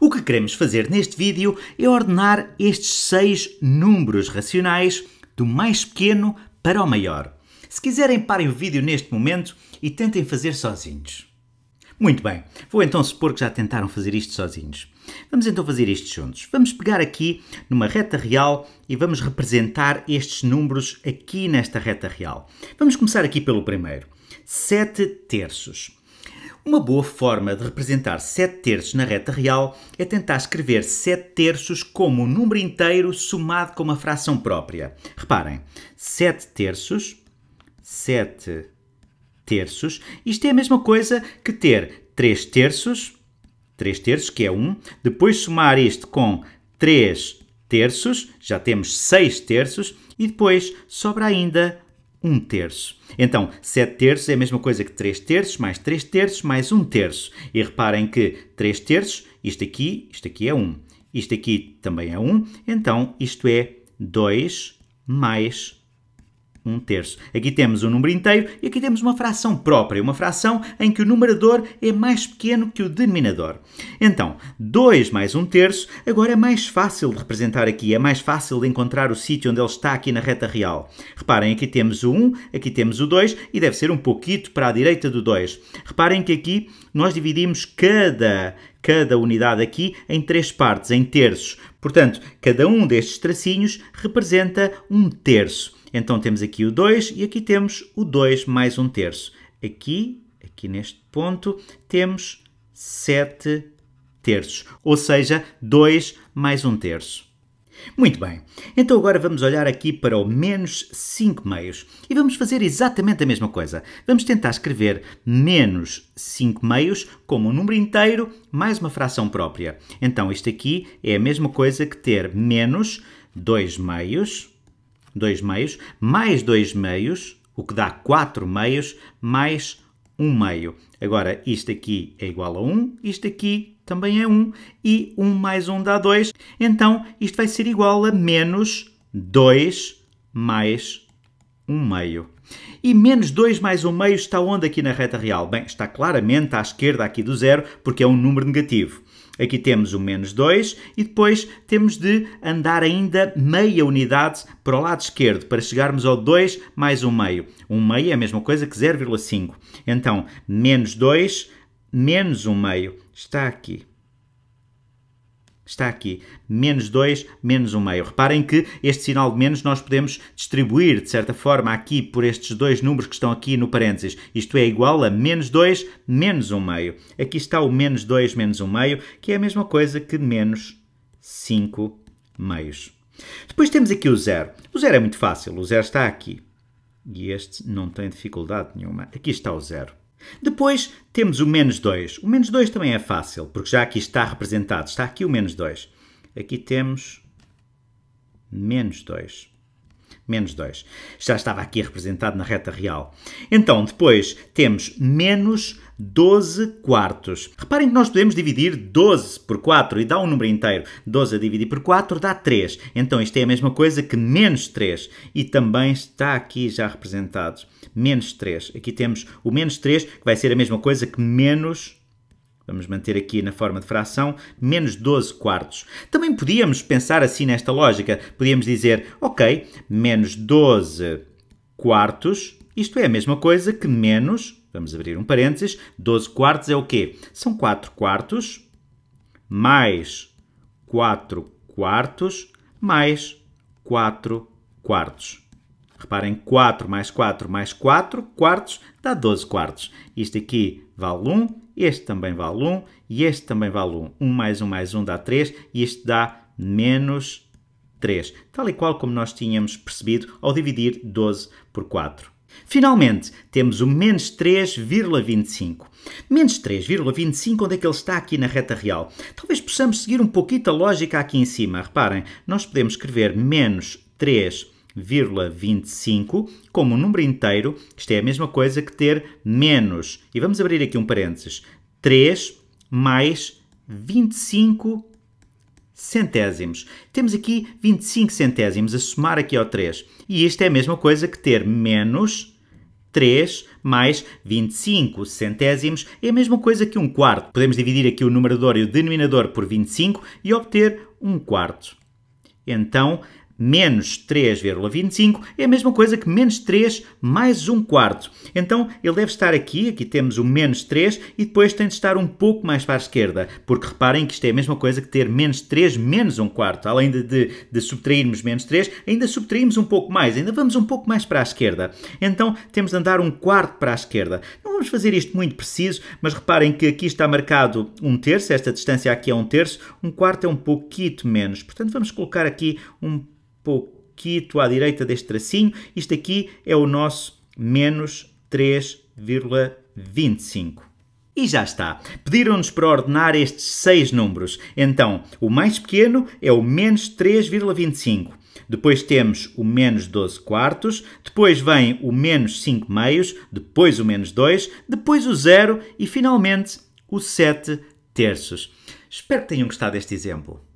O que queremos fazer neste vídeo é ordenar estes seis números racionais do mais pequeno para o maior. Se quiserem, parem o vídeo neste momento e tentem fazer sozinhos. Muito bem, vou então supor que já tentaram fazer isto sozinhos. Vamos então fazer isto juntos. Vamos pegar aqui numa reta real e vamos representar estes números aqui nesta reta real. Vamos começar aqui pelo primeiro. 7 terços. Uma boa forma de representar 7 terços na reta real é tentar escrever 7 terços como um número inteiro somado com uma fração própria. Reparem, 7 terços, 7 terços, isto é a mesma coisa que ter 3 terços, 3 terços, que é 1, depois somar isto com 3 terços, já temos 6 terços, e depois sobra ainda 1 terço. Então, 7 terços é a mesma coisa que 3 terços, mais 3 terços, mais 1 terço. E reparem que 3 terços, isto aqui, isto aqui é 1. Isto aqui também é 1, então isto é 2 mais 1 um terço. Aqui temos um número inteiro e aqui temos uma fração própria, uma fração em que o numerador é mais pequeno que o denominador. Então, 2 mais um terço agora é mais fácil de representar aqui, é mais fácil de encontrar o sítio onde ele está aqui na reta real. Reparem, aqui temos o 1, aqui temos o 2 e deve ser um pouquinho para a direita do 2. Reparem que aqui nós dividimos cada, cada unidade aqui em três partes, em terços. Portanto, cada um destes tracinhos representa um terço. Então temos aqui o 2 e aqui temos o 2 mais 1 terço. Aqui, aqui neste ponto, temos 7 terços, ou seja, 2 mais 1 terço. Muito bem, então agora vamos olhar aqui para o menos 5 meios e vamos fazer exatamente a mesma coisa. Vamos tentar escrever menos 5 meios como um número inteiro mais uma fração própria. Então isto aqui é a mesma coisa que ter menos 2 meios 2 meios, mais 2 meios, o que dá 4 meios, mais 1 um meio. Agora, isto aqui é igual a 1, um, isto aqui também é 1, um, e 1 mais 1 dá 2. Então, isto vai ser igual a menos 2 mais 1 meio. E menos 2 mais 1 meio está onde aqui na reta real? Bem, está claramente à esquerda aqui do zero, porque é um número negativo. Aqui temos o menos 2 e depois temos de andar ainda meia unidade para o lado esquerdo para chegarmos ao 2 mais 1 meio. 1 meio é a mesma coisa que 0,5. Então, menos 2 menos 1 meio está aqui está aqui, menos 2, menos 1 meio. Reparem que este sinal de menos nós podemos distribuir, de certa forma, aqui por estes dois números que estão aqui no parênteses. Isto é igual a menos 2, menos 1 meio. Aqui está o menos 2, menos 1 meio, que é a mesma coisa que menos 5 meios. Depois temos aqui o zero. O zero é muito fácil, o zero está aqui. E este não tem dificuldade nenhuma. Aqui está o zero. Depois temos o menos 2. O menos 2 também é fácil, porque já aqui está representado. Está aqui o menos 2. Aqui temos menos 2 menos 2. Já estava aqui representado na reta real. Então, depois temos menos 12 quartos. Reparem que nós podemos dividir 12 por 4 e dá um número inteiro. 12 a dividir por 4 dá 3. Então, isto é a mesma coisa que menos 3. E também está aqui já representado. Menos 3. Aqui temos o menos 3, que vai ser a mesma coisa que menos vamos manter aqui na forma de fração, menos 12 quartos. Também podíamos pensar assim nesta lógica. Podíamos dizer, ok, menos 12 quartos, isto é a mesma coisa que menos, vamos abrir um parênteses, 12 quartos é o quê? São 4 quartos mais 4 quartos mais 4 quartos. Reparem, 4 mais 4 mais 4 quartos dá 12 quartos. Isto aqui vale 1, este também vale 1 e este também vale 1. 1 mais 1 mais 1 dá 3 e isto dá menos 3. Tal e qual como nós tínhamos percebido ao dividir 12 por 4. Finalmente, temos o menos 3,25. Menos 3,25, onde é que ele está aqui na reta real? Talvez possamos seguir um pouquinho a lógica aqui em cima. Reparem, nós podemos escrever menos 3,25 0,25 como um número inteiro, isto é a mesma coisa que ter menos, e vamos abrir aqui um parênteses, 3 mais 25 centésimos. Temos aqui 25 centésimos a somar aqui ao 3. E isto é a mesma coisa que ter menos 3 mais 25 centésimos é a mesma coisa que um quarto. Podemos dividir aqui o numerador e o denominador por 25 e obter um quarto. Então, menos 3,25 é a mesma coisa que menos 3 mais 1 quarto. Então ele deve estar aqui, aqui temos o menos 3 e depois tem de estar um pouco mais para a esquerda, porque reparem que isto é a mesma coisa que ter menos 3 menos 1 quarto. Além de, de, de subtrairmos menos 3, ainda subtraímos um pouco mais, ainda vamos um pouco mais para a esquerda. Então temos de andar um quarto para a esquerda. Não vamos fazer isto muito preciso, mas reparem que aqui está marcado 1 um terço, esta distância aqui é 1 um terço, 1 um quarto é um pouquinho menos. Portanto vamos colocar aqui um pouquinho tipo, à direita deste tracinho, isto aqui é o nosso menos 3,25. E já está. Pediram-nos para ordenar estes seis números. Então, o mais pequeno é o menos 3,25. Depois temos o menos 12 quartos, depois vem o menos 5 meios, depois o menos 2, depois o zero e finalmente o 7 terços. Espero que tenham gostado deste exemplo.